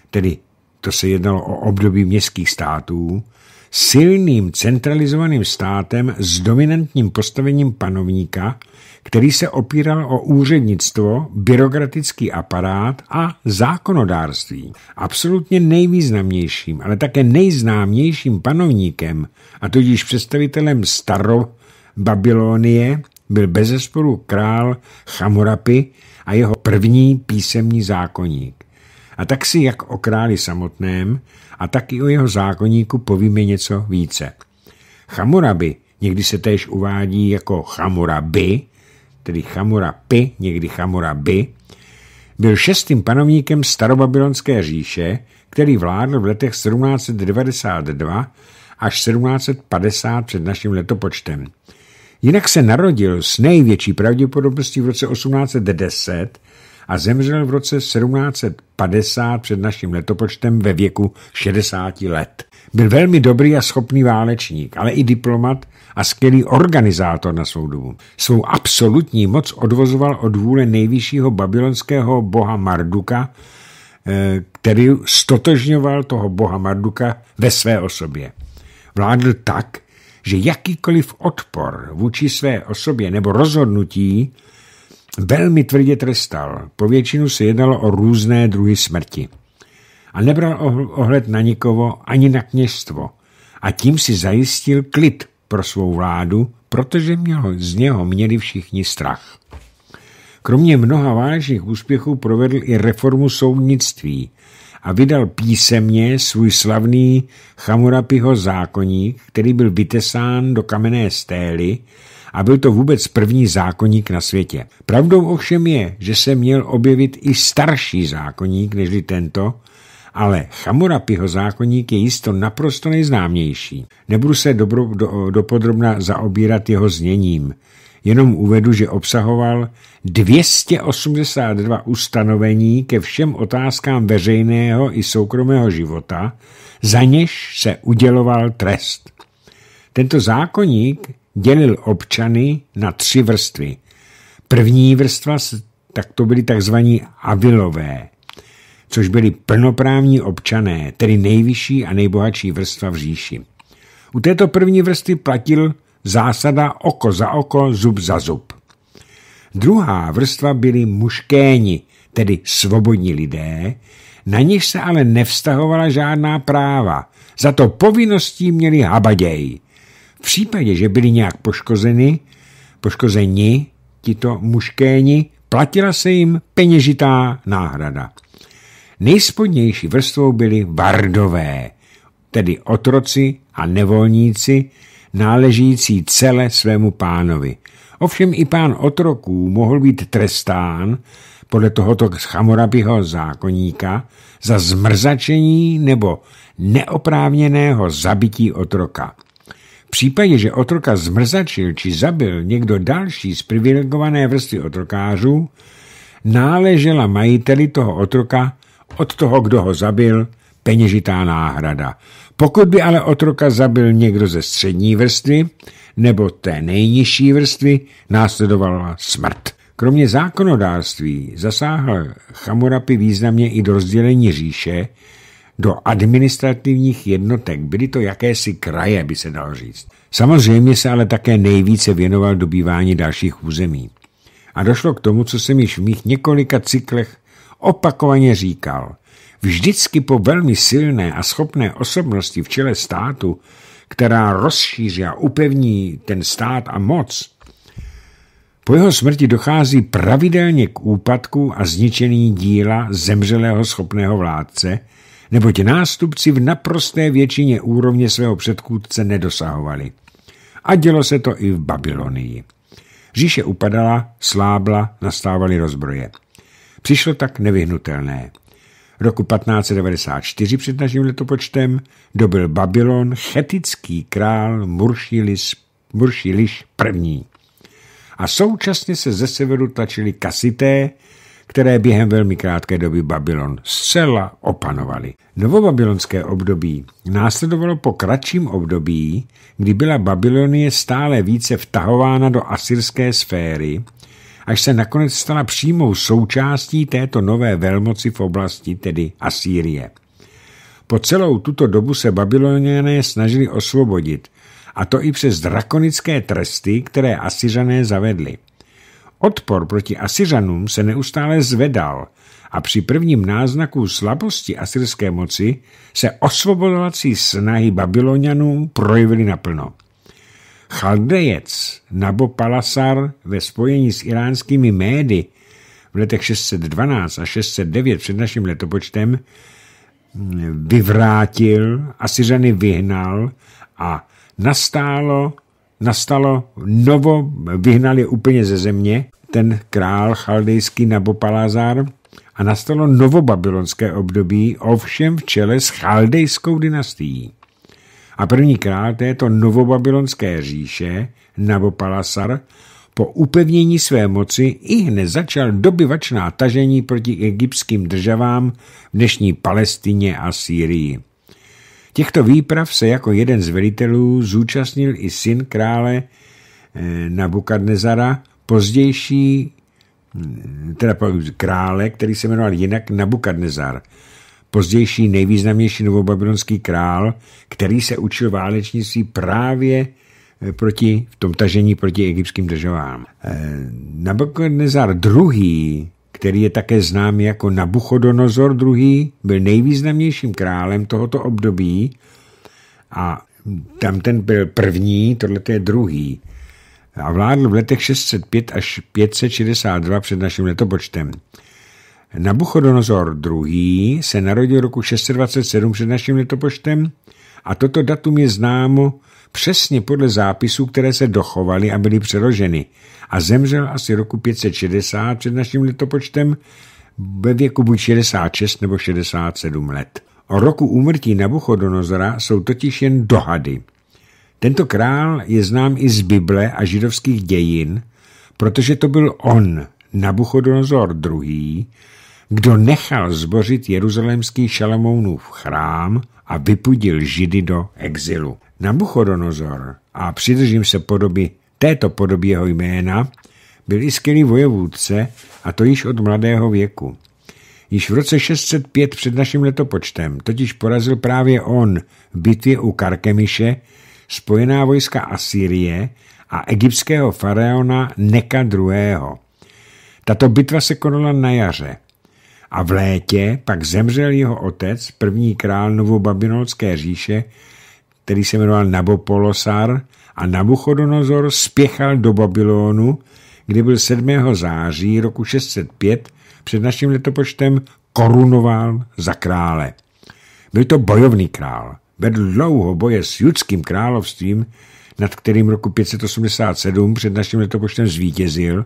tedy to se jednalo o období městských států, silným centralizovaným státem s dominantním postavením panovníka – který se opíral o úřednictvo, byrokratický aparát a zákonodárství. Absolutně nejvýznamnějším, ale také nejznámějším panovníkem, a tudíž představitelem staro Babylonie, byl bezesporu král Chamurapi a jeho první písemní zákoník. A tak si jak o králi samotném, a tak i o jeho zákoníku povíme něco více. Chamurabi, někdy se též uvádí jako Chamurabi, tedy Chamura Pi, někdy Chamura By, byl šestým panovníkem starobabylonské říše, který vládl v letech 1792 až 1750 před naším letopočtem. Jinak se narodil s největší pravděpodobností v roce 1810 a zemřel v roce 1750 před naším letopočtem ve věku 60 let. Byl velmi dobrý a schopný válečník, ale i diplomat a skvělý organizátor na svou dobu. Svou absolutní moc odvozoval od vůle nejvyššího babylonského boha Marduka, eh, který stotožňoval toho boha Marduka ve své osobě. Vládl tak, že jakýkoliv odpor vůči své osobě nebo rozhodnutí velmi tvrdě trestal. Po většinu se jednalo o různé druhy smrti. A nebral ohled na nikovo ani na kněžstvo. A tím si zajistil klid pro svou vládu, protože měl, z něho měli všichni strach. Kromě mnoha vážných úspěchů provedl i reformu soudnictví a vydal písemně svůj slavný Chamurapiho zákoník, který byl vytesán do kamenné stély a byl to vůbec první zákonník na světě. Pravdou ovšem je, že se měl objevit i starší zákonník nežli tento, ale Chamurapiho zákonník je jisto naprosto nejznámější. Nebudu se dobro, do, dopodrobna zaobírat jeho zněním. Jenom uvedu, že obsahoval 282 ustanovení ke všem otázkám veřejného i soukromého života, za něž se uděloval trest. Tento zákonník dělil občany na tři vrstvy. První vrstva, tak to byli takzvaní avilové, což byli plnoprávní občané, tedy nejvyšší a nejbohatší vrstva v říši. U této první vrstvy platil zásada oko za oko, zub za zub. Druhá vrstva byli muškéni, tedy svobodní lidé, na nich se ale nevztahovala žádná práva, za to povinností měli habaděj, případě, že byli nějak poškozeny, poškozeni tito muškéni, platila se jim peněžitá náhrada. Nejspodnější vrstvou byli vardové, tedy otroci a nevolníci, náležící celé svému pánovi. Ovšem i pán otroků mohl být trestán podle tohoto Chamorabiho zákoníka za zmrzačení nebo neoprávněného zabití otroka případě, že otroka zmrzačil či zabil někdo další z privilegované vrstvy otrokářů, náležela majiteli toho otroka od toho, kdo ho zabil, peněžitá náhrada. Pokud by ale otroka zabil někdo ze střední vrstvy nebo té nejnižší vrstvy, následovala smrt. Kromě zákonodárství zasáhl Chamurapi významně i do rozdělení říše, do administrativních jednotek. Byly to jakési kraje, by se dalo říct. Samozřejmě se ale také nejvíce věnoval dobývání dalších území. A došlo k tomu, co jsem již v mých několika cyklech opakovaně říkal. Vždycky po velmi silné a schopné osobnosti v čele státu, která rozšíří a upevní ten stát a moc, po jeho smrti dochází pravidelně k úpadku a zničení díla zemřelého schopného vládce, neboť nástupci v naprosté většině úrovně svého předchůdce nedosahovali. A dělo se to i v Babylonii. Říše upadala, slábla, nastávaly rozbroje. Přišlo tak nevyhnutelné. Roku 1594 před naším letopočtem dobil Babylon chetický král Muršilis, Muršiliš I. A současně se ze severu tlačili kasité, které během velmi krátké doby Babylon zcela opanovaly. Novobabylonské období následovalo po kratším období, kdy byla Babylonie stále více vtahována do asyrské sféry, až se nakonec stala přímou součástí této nové velmoci v oblasti, tedy Asýrie. Po celou tuto dobu se Babyloniané snažili osvobodit, a to i přes drakonické tresty, které Asyřané zavedli. Odpor proti Asiřanům se neustále zvedal a při prvním náznaku slabosti asyrské moci se osvobodovací snahy Babylonianů projevily naplno. Chaldejec Nabo Palasar ve spojení s iránskými médy v letech 612 a 609 před naším letopočtem vyvrátil, Asiřany vyhnal a nastálo nastalo novo, vyhnal je úplně ze země, ten král chaldejský Nabopalázar, a nastalo novobabylonské období, ovšem v čele s chaldejskou dynastií. A první král této novobabylonské říše, Nabopalasar, po upevnění své moci i hned začal dobyvačná tažení proti egyptským državám v dnešní Palestině a Sýrii. Těchto výprav se jako jeden z velitelů zúčastnil i syn krále eh, Nabukadnezara, pozdější hm, teda krále, který se jmenoval jinak Nabukadnezar, pozdější nejvýznamnější novobabylonský král, který se učil válečnictví právě eh, proti, v tom tažení proti egyptským državám. Eh, Nabukadnezar II který je také známý jako Nabuchodonozor II., byl nejvýznamnějším králem tohoto období a tam ten byl první, tohle je druhý. A vládl v letech 605 až 562 před naším letopočtem. Nabuchodonozor II. se narodil roku 627 před naším letopočtem a toto datum je známo přesně podle zápisů, které se dochovaly a byly přeloženy a zemřel asi roku 560 před naším letopočtem ve věku buď 66 nebo 67 let. O roku úmrtí Nabuchodonozora jsou totiž jen dohady. Tento král je znám i z Bible a židovských dějin, protože to byl on, Nabuchodonozor II., kdo nechal zbořit jeruzalémský Šalamounův chrám a vypudil židy do exilu. Nabuchodonozor, a přidržím se podoby této podoby jeho jména, byl i skvělý vojevůdce, a to již od mladého věku. Již v roce 605 před naším letopočtem totiž porazil právě on v bitvě u Karkemiše spojená vojska Asýrie a egyptského faraona Neka II. Tato bitva se konala na jaře a v létě pak zemřel jeho otec, první král Novobabylonské říše, který se jmenoval Nabopolosar a Nabuchodonozor spěchal do Babylonu, kde byl 7. září roku 605 před naším letopočtem korunován za krále. Byl to bojovný král, vedl dlouho boje s judským královstvím, nad kterým roku 587 před naším letopočtem zvítězil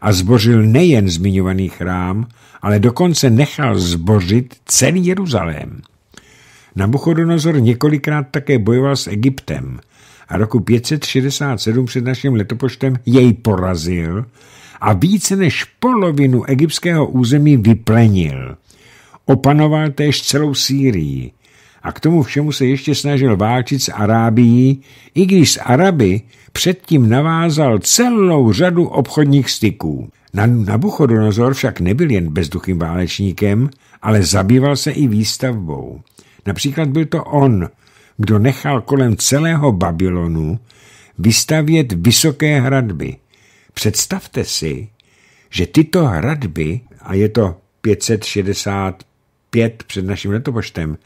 a zbořil nejen zmiňovaný chrám, ale dokonce nechal zbořit celý Jeruzalém. Nabuchodonozor několikrát také bojoval s Egyptem a roku 567 před naším letopočtem jej porazil a více než polovinu egyptského území vyplenil. Opanoval též celou Sýrii – a k tomu všemu se ještě snažil válčit s Arábií, i když s Araby předtím navázal celou řadu obchodních styků. Nabuchodonozor však nebyl jen bezduchým válečníkem, ale zabýval se i výstavbou. Například byl to on, kdo nechal kolem celého Babylonu vystavět vysoké hradby. Představte si, že tyto hradby, a je to 565 před naším letopočtem,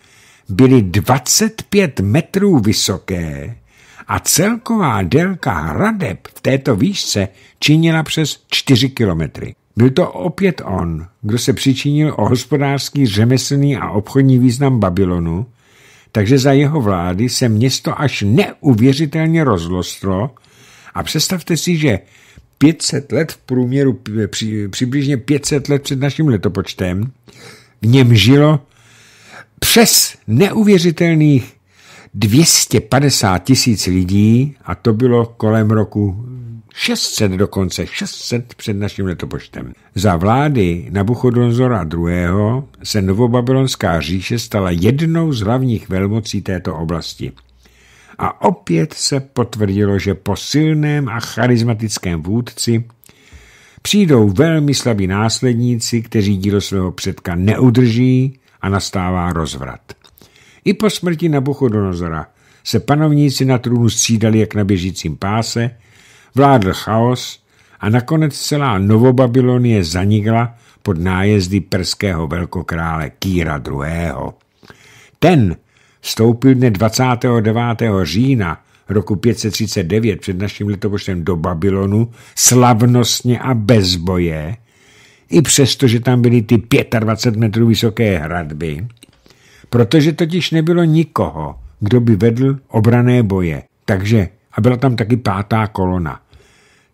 byly 25 metrů vysoké a celková délka hradeb v této výšce činila přes 4 kilometry. Byl to opět on, kdo se přičinil o hospodářský, řemeslný a obchodní význam Babylonu, takže za jeho vlády se město až neuvěřitelně rozlostlo a představte si, že 500 let v průměru, přibližně 500 let před naším letopočtem, v něm žilo přes neuvěřitelných 250 tisíc lidí, a to bylo kolem roku 600 dokonce, 600 před naším letopočtem. Za vlády Nabuchodonzora II. se Novobabylonská říše stala jednou z hlavních velmocí této oblasti. A opět se potvrdilo, že po silném a charismatickém vůdci přijdou velmi slabí následníci, kteří dílo svého předka neudrží a nastává rozvrat. I po smrti Nabuchodonozora se panovníci na trůnu střídali jak na běžícím páse, vládl chaos a nakonec celá Novobabylonie zanikla pod nájezdy perského velkokrále Kýra II. Ten vstoupil dne 29. října roku 539 před naším letopočtem do Babylonu slavnostně a bez boje, i přesto, že tam byly ty 25 metrů vysoké hradby, protože totiž nebylo nikoho, kdo by vedl obrané boje. Takže, a byla tam taky pátá kolona.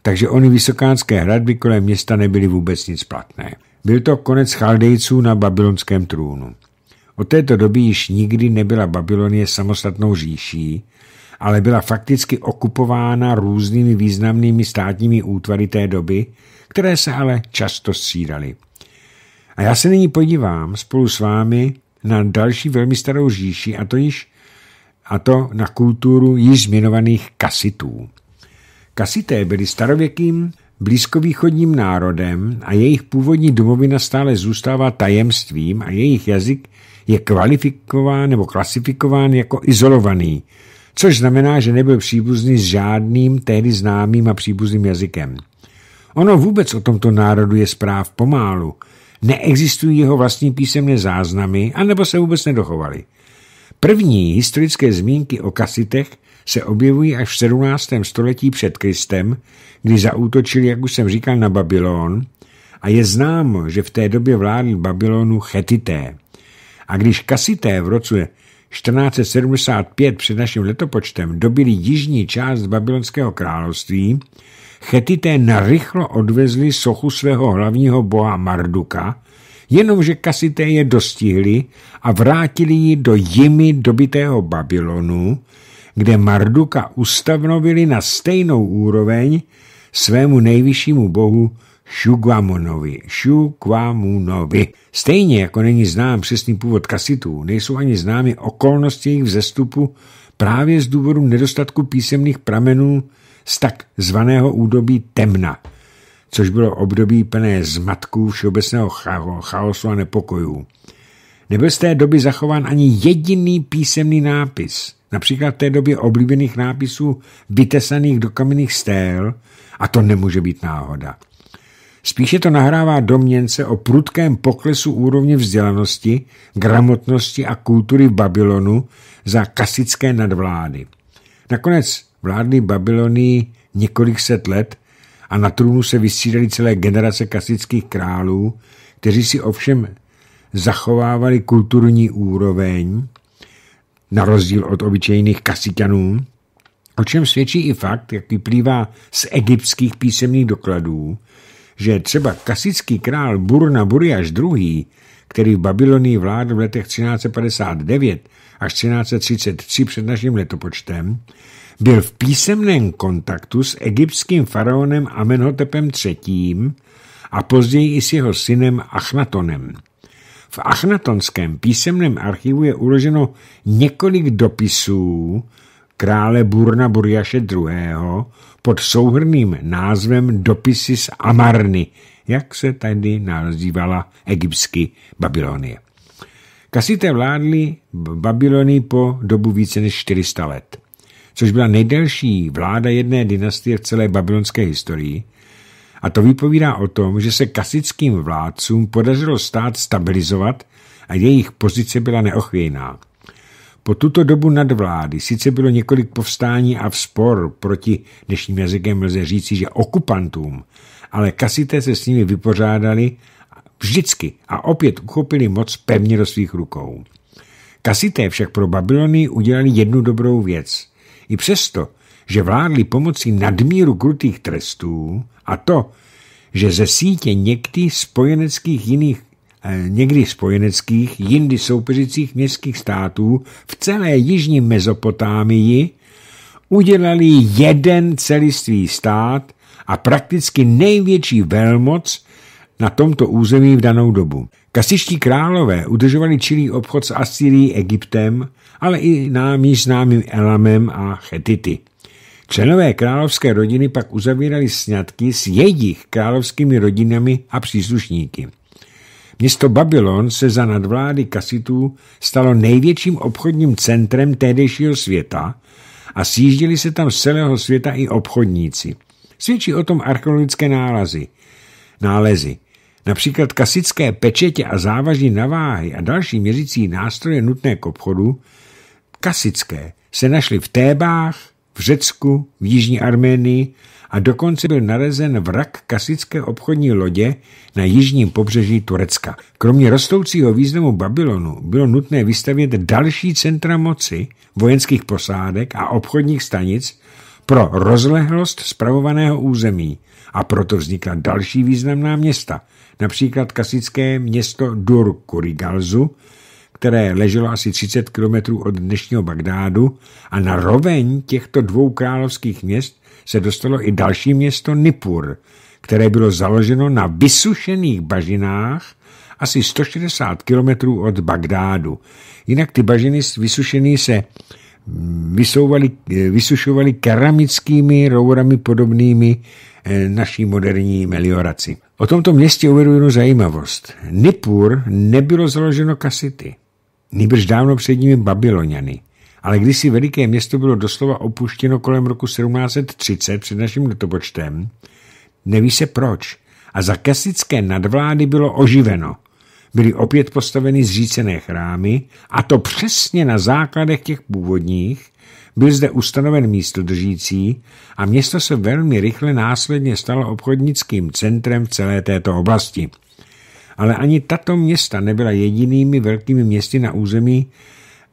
Takže ony vysokánské hradby kolem města nebyly vůbec nic platné. Byl to konec chaldejců na babylonském trůnu. Od této doby již nikdy nebyla Babylonie samostatnou říší, ale byla fakticky okupována různými významnými státními útvary té doby, které se ale často střídaly. A já se nyní podívám spolu s vámi na další velmi starou říši, a to již a to na kulturu již zmiňovaných kasitů. Kasité byli starověkým blízkovýchodním národem a jejich původní domovina stále zůstává tajemstvím a jejich jazyk je kvalifikován nebo klasifikován jako izolovaný, což znamená, že nebyl příbuzný s žádným tehdy známým a příbuzným jazykem. Ono vůbec o tomto národu je zpráv pomálu. Neexistují jeho vlastní písemné záznamy, anebo se vůbec nedochovaly. První historické zmínky o kasitech se objevují až v 17. století před Kristem, kdy zaútočili, jak už jsem říkal, na Babylon a je známo, že v té době vládli Babylonu chetité. A když kasité v roce 1475 před naším letopočtem dobili jižní část babylonského království, Chetité narychlo odvezli sochu svého hlavního boha Marduka, jenomže kasité je dostihli a vrátili ji do jimi dobitého Babylonu, kde Marduka ustavnovili na stejnou úroveň svému nejvyššímu bohu Šugvamunovi. Šugvamunovi. Stejně jako není znám přesný původ kasitů, nejsou ani známy okolnosti jejich vzestupu právě z důvodu nedostatku písemných pramenů z tak zvaného údobí temna, což bylo období plné zmatků, všeobecného chaosu a nepokojů. Nebyl z té doby zachován ani jediný písemný nápis, například v té době oblíbených nápisů vytesaných do kamenných stél, a to nemůže být náhoda. Spíše to nahrává domněnce o prudkém poklesu úrovně vzdělanosti, gramotnosti a kultury v Babylonu za kasické nadvlády. Nakonec vládli Babylonii několik set let a na trůnu se vysídali celé generace klasických králů, kteří si ovšem zachovávali kulturní úroveň, na rozdíl od obyčejných kasitanů, o čem svědčí i fakt, jak vyplývá z egyptských písemných dokladů, že třeba kasický král Burna Buriaš II., který v Babylonii vládl v letech 1359 až 1333 před naším letopočtem, byl v písemném kontaktu s egyptským faraonem Amenhotepem III. a později i s jeho synem Achnatonem. V achnatonském písemném archivu je uloženo několik dopisů krále Burna Burjaše II. pod souhrným názvem Dopisy z Amarny, jak se tady nazývala egyptsky Babylonie. Kasité vládli Babylonii po dobu více než 400 let což byla nejdelší vláda jedné dynastie v celé babylonské historii, a to vypovídá o tom, že se kasickým vládcům podařilo stát stabilizovat a jejich pozice byla neochvějná. Po tuto dobu nadvlády sice bylo několik povstání a vzpor proti dnešním jazykem lze říci, že okupantům, ale kasité se s nimi vypořádali vždycky a opět uchopili moc pevně do svých rukou. Kasité však pro Babylony udělali jednu dobrou věc. I přesto, že vládli pomocí nadmíru krutých trestů a to, že ze sítě někdy spojeneckých jiných eh, někdy spojeneckých, jindy soupeřících městských států v celé jižní Mezopotámii udělali jeden celistvý stát a prakticky největší velmoc na tomto území v danou dobu. Kasiští králové udržovali čilý obchod s Asýrií, Egyptem ale i nám již známým Elamem a Chetity. Členové královské rodiny pak uzavírali sňatky s jejich královskými rodinami a příslušníky. Město Babylon se za nadvlády kasitů stalo největším obchodním centrem tehdejšího světa a sjížděli se tam z celého světa i obchodníci. Svědčí o tom archeologické nálezy. nálezy. Například kasické pečetě a závaží váhy a další měřící nástroje nutné k obchodu kasické se našly v Tébách, v Řecku, v Jižní Arménii a dokonce byl nalezen vrak kasické obchodní lodě na jižním pobřeží Turecka. Kromě rostoucího významu Babylonu bylo nutné vystavět další centra moci, vojenských posádek a obchodních stanic pro rozlehlost spravovaného území a proto vznikla další významná města, například kasické město Dur Kurigalzu, které leželo asi 30 kilometrů od dnešního Bagdádu a na roveň těchto dvou královských měst se dostalo i další město Nipur, které bylo založeno na vysušených bažinách asi 160 kilometrů od Bagdádu. Jinak ty bažiny vysušený se mm, vysouvali, eh, vysušovali keramickými rourami podobnými eh, naší moderní melioraci. O tomto městě uvedu jednu zajímavost. Nipur nebylo založeno kasity. Nýbrž dávno před nimi Babyloniany. Ale když si veliké město bylo doslova opuštěno kolem roku 1730 před naším letopočtem, neví se proč. A za kasické nadvlády bylo oživeno. Byly opět postaveny zřícené chrámy a to přesně na základech těch původních, byl zde ustanoven místodržící a město se velmi rychle následně stalo obchodnickým centrem v celé této oblasti. Ale ani tato města nebyla jedinými velkými městy na území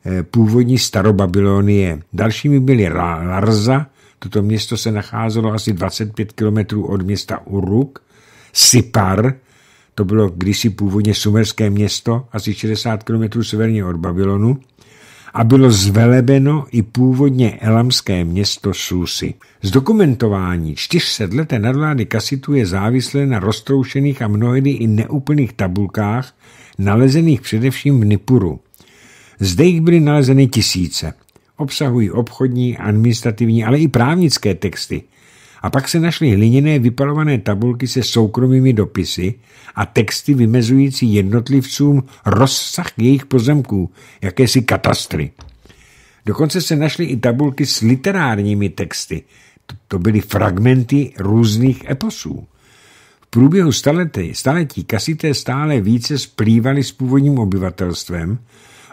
eh, původní starobabylonie. Dalšími byly Larza, toto město se nacházelo asi 25 kilometrů od města Uruk, Sipar, to bylo kdysi původně sumerské město, asi 60 kilometrů severně od Babylonu, a bylo zvelebeno i původně elamské město Susy. Zdokumentování 400 leté nadvlády Kasitu je závislé na roztroušených a mnohdy i neúplných tabulkách, nalezených především v Nipuru. Zde jich byly nalezeny tisíce. Obsahují obchodní, administrativní, ale i právnické texty, a pak se našly hliněné vypalované tabulky se soukromými dopisy a texty vymezující jednotlivcům rozsah jejich pozemků, jakési katastry. Dokonce se našly i tabulky s literárními texty. To byly fragmenty různých eposů. V průběhu staletí, staletí kasité stále více splývaly s původním obyvatelstvem,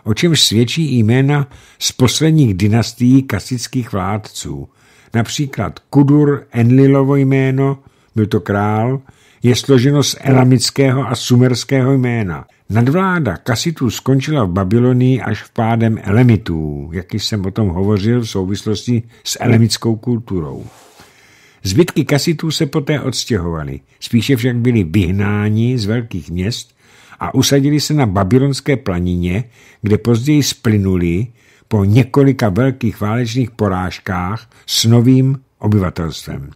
o čemž svědčí jména z posledních dynastií kasických vládců – Například Kudur, Enlilovo jméno, byl to král, je složeno z elamického a sumerského jména. Nadvláda Kasitu skončila v Babylonii až v pádem elemitů, jak jsem o tom hovořil v souvislosti s elemickou kulturou. Zbytky kasitů se poté odstěhovali, spíše však byly vyhnáni z velkých měst a usadili se na babylonské planině, kde později splynuli po několika velkých válečných porážkách s novým obyvatelstvem.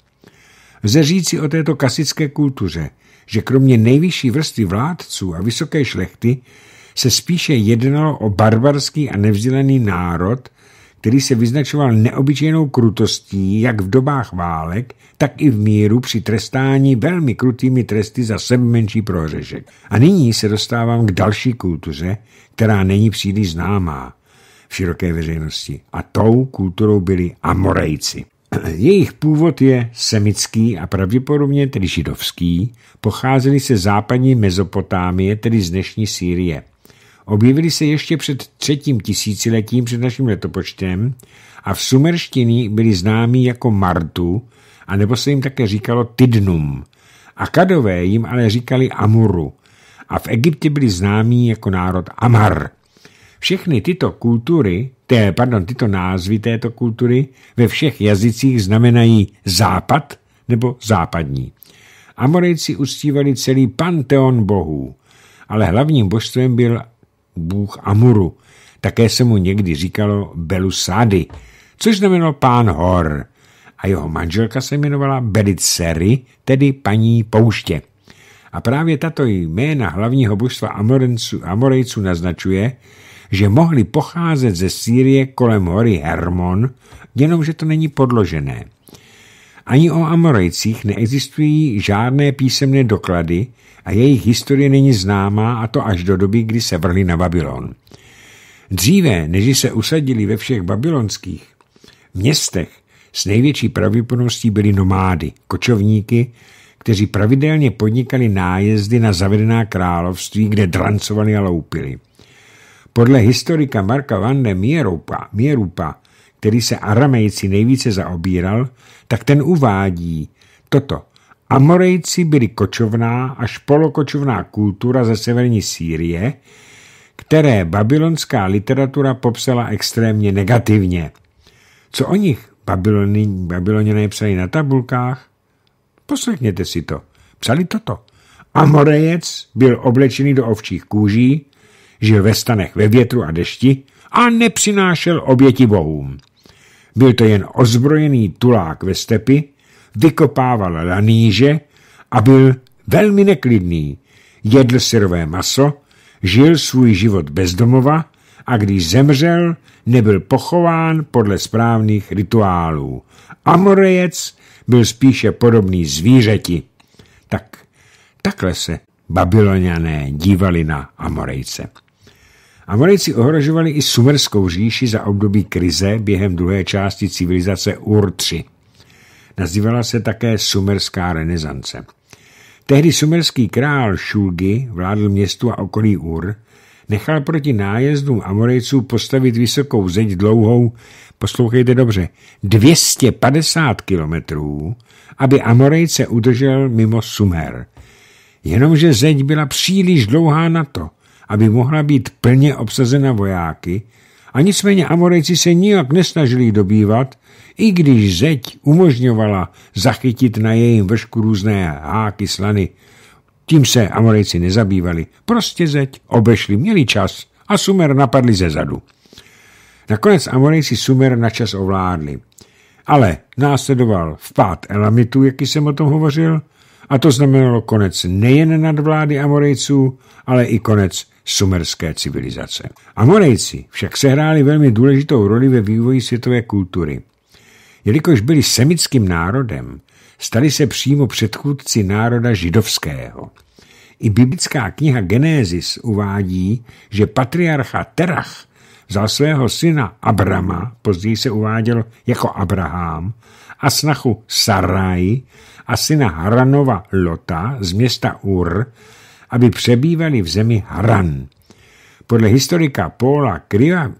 Lze říci o této kasické kultuře, že kromě nejvyšší vrstvy vládců a vysoké šlechty se spíše jednalo o barbarský a nevzdělený národ, který se vyznačoval neobyčejnou krutostí jak v dobách válek, tak i v míru při trestání velmi krutými tresty za sebe menší prohřešek. A nyní se dostávám k další kultuře, která není příliš známá široké veřejnosti. A tou kulturou byli Amorejci. Jejich původ je semický a pravděpodobně tedy židovský, pocházeli se západní Mezopotámie, tedy z dnešní Sýrie. Objevili se ještě před třetím tisíciletím před naším letopočtem a v sumerštině byli známí jako Martu, a nebo se jim také říkalo Tidnum. A kadové jim ale říkali Amuru. A v Egyptě byli známí jako národ Amar – všechny tyto kultury, té, pardon, tyto názvy této kultury ve všech jazycích znamenají západ nebo západní. Amorejci uctívali celý panteon bohů, ale hlavním božstvem byl bůh Amuru. Také se mu někdy říkalo Belusady, což znamenalo pán hor. A jeho manželka se jmenovala Belitsery, tedy paní pouště. A právě tato jména hlavního božstva Amorenců, Amorejců naznačuje, že mohli pocházet ze Sýrie kolem hory Hermon, jenomže to není podložené. Ani o Amorejcích neexistují žádné písemné doklady a jejich historie není známá a to až do doby, kdy se vrhli na Babylon. Dříve, než se usadili ve všech babylonských městech, s největší pravděpodobností byli nomády, kočovníky, kteří pravidelně podnikali nájezdy na zavedená království, kde drancovali a loupili. Podle historika Marka van de Mierupa, Mierupa který se aramejci nejvíce zaobíral, tak ten uvádí toto. Amorejci byli kočovná až polokočovná kultura ze severní Sýrie, které babylonská literatura popsala extrémně negativně. Co o nich Babyloni, psali na tabulkách? Poslechněte si to. Psali toto. Amorejec byl oblečený do ovčích kůží, žil ve stanech ve větru a dešti a nepřinášel oběti bohům. Byl to jen ozbrojený tulák ve stepy, vykopával laníže a byl velmi neklidný. Jedl syrové maso, žil svůj život bezdomova a když zemřel, nebyl pochován podle správných rituálů. Amorejec byl spíše podobný zvířeti. Tak, takhle se babyloniané dívali na Amorejce. Amorejci ohrožovali i sumerskou říši za období krize během druhé části civilizace Ur 3. Nazývala se také sumerská renesance. Tehdy sumerský král Šulgi vládl městu a okolí Ur, nechal proti nájezdům Amorejců postavit vysokou zeď dlouhou, poslouchejte dobře, 250 kilometrů, aby Amorejce udržel mimo Sumer. Jenomže zeď byla příliš dlouhá na to, aby mohla být plně obsazena vojáky, a nicméně Amorejci se nijak nesnažili dobývat, i když zeď umožňovala zachytit na jejím vršku různé háky slany. Tím se Amorejci nezabývali. Prostě zeď obešli, měli čas a Sumer napadli ze zadu. Nakonec Amorejci Sumer na čas ovládli. Ale následoval vpád Elamitu, jaký jsem o tom hovořil, a to znamenalo konec nejen nadvlády Amorejců, ale i konec sumerské civilizace. Amorejci však sehráli velmi důležitou roli ve vývoji světové kultury. Jelikož byli semickým národem, stali se přímo předchůdci národa židovského. I biblická kniha Genesis uvádí, že patriarcha Terach vzal svého syna Abrama, později se uváděl jako Abraham, a snachu Saraj a syna Haranova Lota z města Ur, aby přebývali v zemi Haran. Podle historika Paula Kriva,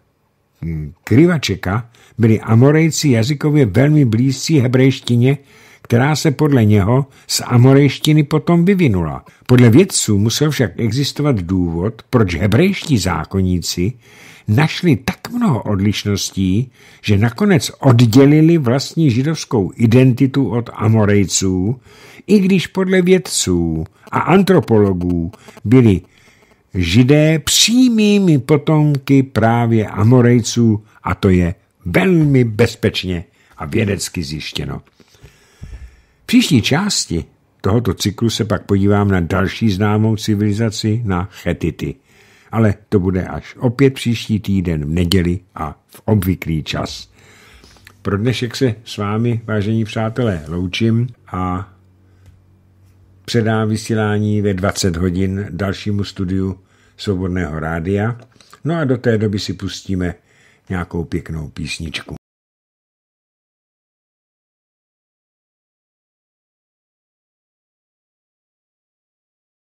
hm, Krivačeka byli Amorejci jazykově velmi blízcí hebrejštině, která se podle něho z amorejštiny potom vyvinula. Podle vědců musel však existovat důvod, proč hebrejští zákonníci našli tak mnoho odlišností, že nakonec oddělili vlastní židovskou identitu od Amorejců, i když podle vědců a antropologů byli židé přímými potomky právě Amorejců a to je velmi bezpečně a vědecky zjištěno. V příští části tohoto cyklu se pak podívám na další známou civilizaci, na Chetity – ale to bude až opět příští týden v neděli a v obvyklý čas. Pro dnešek se s vámi, vážení přátelé, loučím a předám vysílání ve 20 hodin dalšímu studiu Svobodného rádia. No a do té doby si pustíme nějakou pěknou písničku.